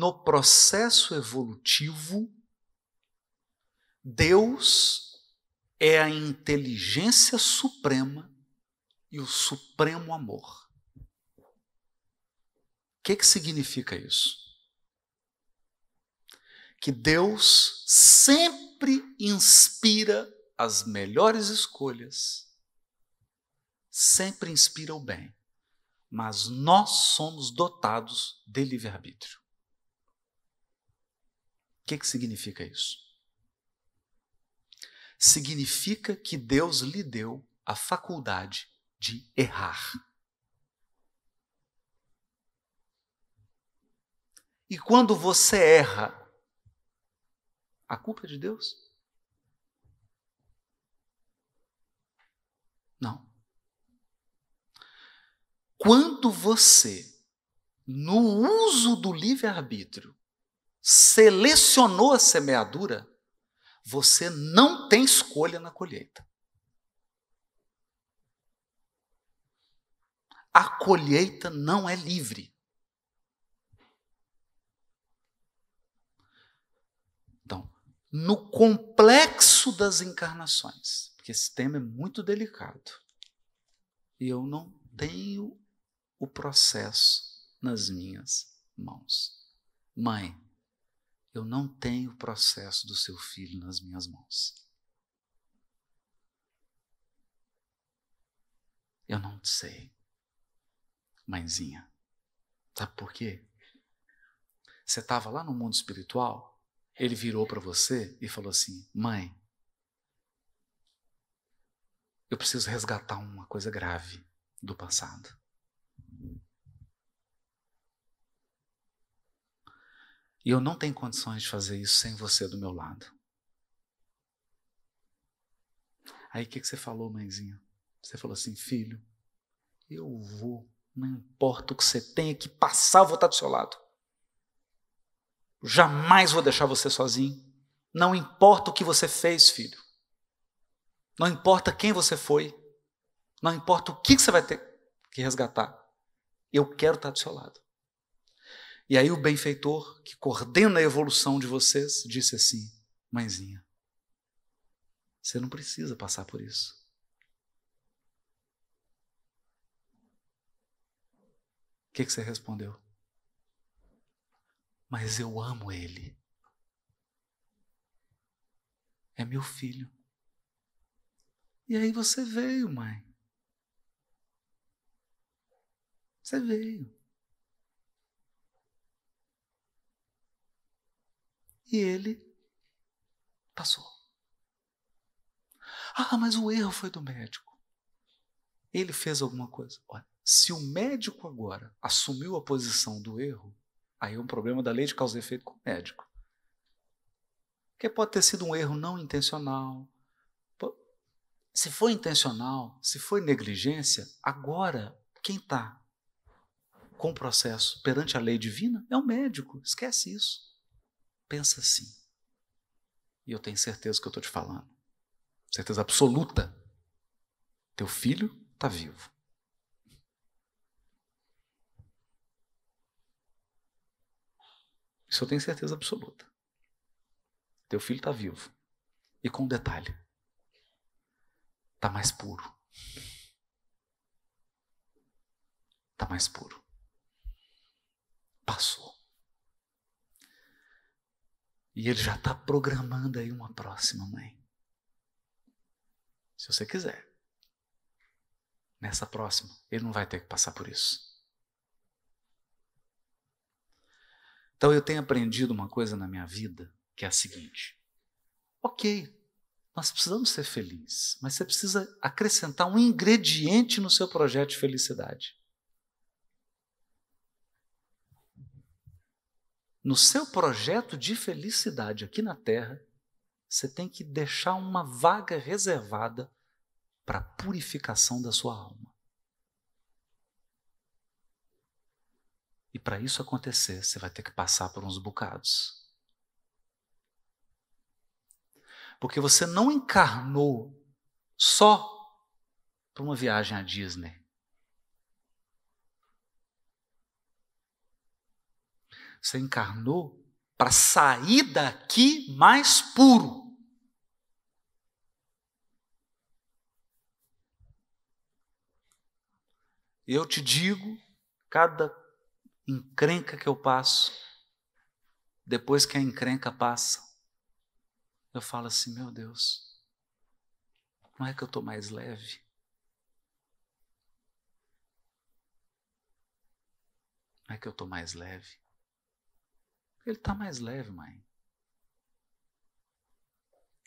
no processo evolutivo, Deus é a inteligência suprema e o supremo amor. O que, que significa isso? Que Deus sempre inspira as melhores escolhas, sempre inspira o bem, mas nós somos dotados de livre-arbítrio que, que significa isso? Significa que Deus lhe deu a faculdade de errar. E quando você erra, a culpa é de Deus? Não. Quando você, no uso do livre-arbítrio, selecionou a semeadura, você não tem escolha na colheita. A colheita não é livre. Então, no complexo das encarnações, porque esse tema é muito delicado, e eu não tenho o processo nas minhas mãos. Mãe, eu não tenho o processo do seu filho nas minhas mãos. Eu não sei. Mãezinha, sabe por quê? Você estava lá no mundo espiritual, ele virou para você e falou assim: Mãe, eu preciso resgatar uma coisa grave do passado. E eu não tenho condições de fazer isso sem você do meu lado. Aí o que, que você falou, mãezinha? Você falou assim, filho, eu vou, não importa o que você tenha que passar, eu vou estar do seu lado. Jamais vou deixar você sozinho. Não importa o que você fez, filho. Não importa quem você foi. Não importa o que você vai ter que resgatar. Eu quero estar do seu lado. E aí o benfeitor que coordena a evolução de vocês disse assim: Mãezinha, você não precisa passar por isso. O que, que você respondeu? Mas eu amo ele. É meu filho. E aí você veio, mãe. Você veio. E ele passou. Ah, mas o erro foi do médico. Ele fez alguma coisa. Olha, se o médico agora assumiu a posição do erro, aí é um problema da lei de causa e efeito com o médico. Porque pode ter sido um erro não intencional. Se foi intencional, se foi negligência, agora quem está com o processo perante a lei divina é o médico. Esquece isso. Pensa assim. E eu tenho certeza que eu estou te falando. Certeza absoluta. Teu filho está vivo. Isso eu tenho certeza absoluta. Teu filho está vivo. E com um detalhe: está mais puro. Está mais puro. Passou. E ele já está programando aí uma próxima, mãe. Se você quiser. Nessa próxima, ele não vai ter que passar por isso. Então eu tenho aprendido uma coisa na minha vida, que é a seguinte: ok, nós precisamos ser felizes, mas você precisa acrescentar um ingrediente no seu projeto de felicidade. no seu projeto de felicidade aqui na Terra, você tem que deixar uma vaga reservada para a purificação da sua alma. E para isso acontecer, você vai ter que passar por uns bocados. Porque você não encarnou só para uma viagem à Disney. Você encarnou para sair daqui mais puro. Eu te digo, cada encrenca que eu passo, depois que a encrenca passa, eu falo assim: meu Deus, não é que eu estou mais leve? Não é que eu estou mais leve? Ele está mais leve, mãe.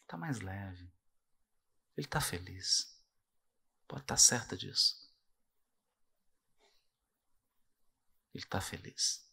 Está mais leve. Ele está feliz. Pode estar tá certa disso. Ele está feliz.